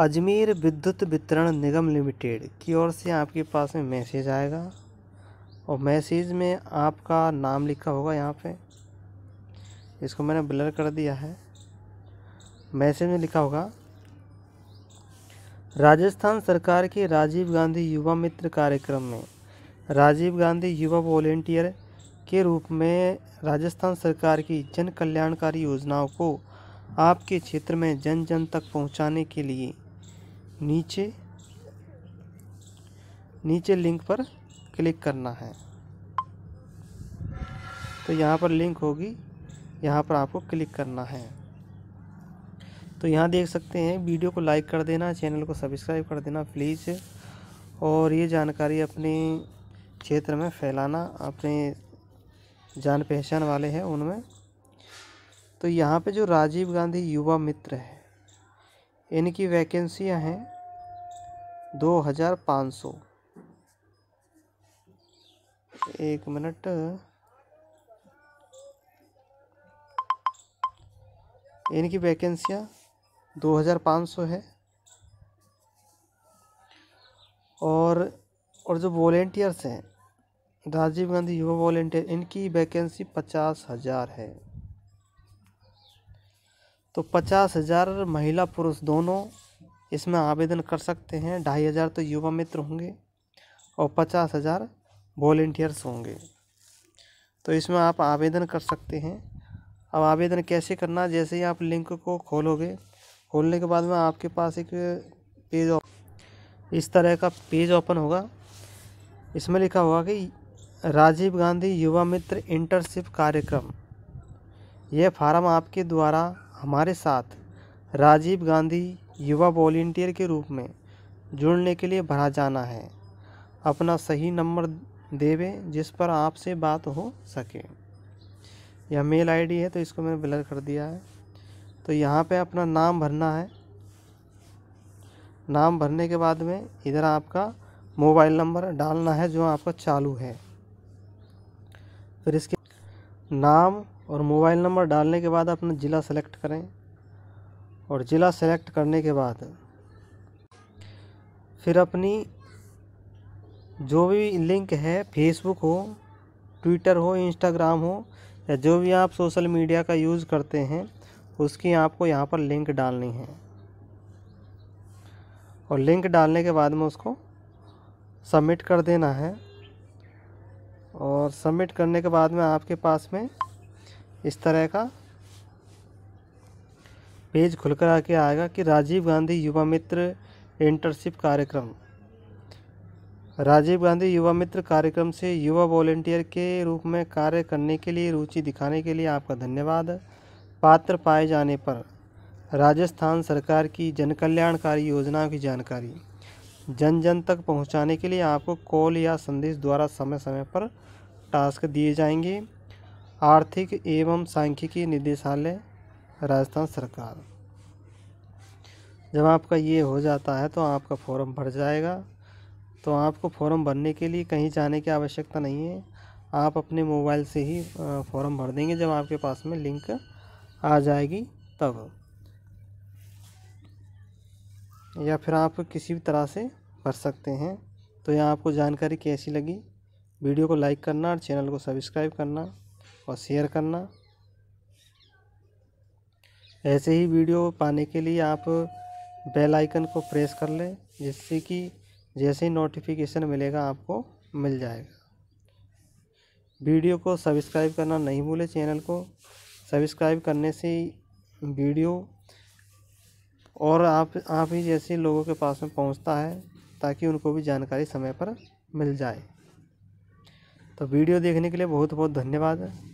अजमेर विद्युत वितरण निगम लिमिटेड की ओर से आपके पास में मैसेज आएगा और मैसेज में आपका नाम लिखा होगा यहाँ पे इसको मैंने ब्लर कर दिया है मैसेज में लिखा होगा राजस्थान सरकार के राजीव गांधी युवा मित्र कार्यक्रम में राजीव गांधी युवा वॉलेंटियर के रूप में राजस्थान सरकार की जन कल्याणकारी योजनाओं को आपके क्षेत्र में जन जन तक पहुंचाने के लिए नीचे नीचे लिंक पर क्लिक करना है तो यहाँ पर लिंक होगी यहाँ पर आपको क्लिक करना है तो यहाँ देख सकते हैं वीडियो को लाइक कर देना चैनल को सब्सक्राइब कर देना प्लीज़ और ये जानकारी अपने क्षेत्र में फैलाना अपने जान पहचान वाले हैं उनमें तो यहाँ पे जो राजीव गांधी युवा मित्र है इनकी वैकेंसियाँ हैं दो हज़ार पाँच सौ एक मिनट इनकी वैकेंसियाँ दो हज़ार पाँच सौ है और और जो वॉलेंटियर्स हैं राजीव गांधी युवा वॉलेंटियर इनकी वैकेंसी पचास हज़ार है तो पचास हज़ार महिला पुरुष दोनों इसमें आवेदन कर सकते हैं ढाई हज़ार तो युवा मित्र होंगे और पचास हज़ार वॉल्टियर्स होंगे तो इसमें आप आवेदन कर सकते हैं अब आवेदन कैसे करना जैसे ही आप लिंक को खोलोगे खोलने के बाद में आपके पास एक पेज इस तरह का पेज ओपन होगा इसमें लिखा होगा कि राजीव गांधी युवा मित्र इंटर्नशिप कार्यक्रम यह फार्म आपके द्वारा हमारे साथ राजीव गांधी युवा वॉल्टियर के रूप में जुड़ने के लिए भरा जाना है अपना सही नंबर देवें जिस पर आपसे बात हो सके यह मेल आईडी है तो इसको मैंने ब्लर कर दिया है तो यहाँ पे अपना नाम भरना है नाम भरने के बाद में इधर आपका मोबाइल नंबर डालना है जो आपका चालू है फिर इसके नाम और मोबाइल नंबर डालने के बाद अपना ज़िला सेलेक्ट करें और ज़िला सेलेक्ट करने के बाद फिर अपनी जो भी लिंक है फेसबुक हो ट्विटर हो इंस्टाग्राम हो या जो भी आप सोशल मीडिया का यूज़ करते हैं उसकी आपको यहाँ पर लिंक डालनी है और लिंक डालने के बाद में उसको सबमिट कर देना है और सबमिट करने के बाद में आपके पास में इस तरह का पेज खुलकर आके आएगा कि राजीव गांधी युवा मित्र इंटर्नशिप कार्यक्रम राजीव गांधी युवा मित्र कार्यक्रम से युवा वॉलेंटियर के रूप में कार्य करने के लिए रुचि दिखाने के लिए आपका धन्यवाद पात्र पाए जाने पर राजस्थान सरकार की जनकल्याणकारी योजनाओं की जानकारी जन जन तक पहुंचाने के लिए आपको कॉल या संदेश द्वारा समय समय पर टास्क दिए जाएंगे आर्थिक एवं सांख्यिकी निदेशालय राजस्थान सरकार जब आपका ये हो जाता है तो आपका फॉर्म भर जाएगा तो आपको फॉर्म भरने के लिए कहीं जाने की आवश्यकता नहीं है आप अपने मोबाइल से ही फॉर्म भर देंगे जब आपके पास में लिंक आ जाएगी तब या फिर आप किसी भी तरह से भर सकते हैं तो यह आपको जानकारी कैसी लगी वीडियो को लाइक करना और चैनल को सब्सक्राइब करना और शेयर करना ऐसे ही वीडियो पाने के लिए आप बेल आइकन को प्रेस कर लें जिससे कि जैसे ही नोटिफिकेशन मिलेगा आपको मिल जाएगा वीडियो को सब्सक्राइब करना नहीं भूलें चैनल को सब्सक्राइब करने से वीडियो और आप आप ही जैसे लोगों के पास में पहुंचता है ताकि उनको भी जानकारी समय पर मिल जाए तो वीडियो देखने के लिए बहुत बहुत धन्यवाद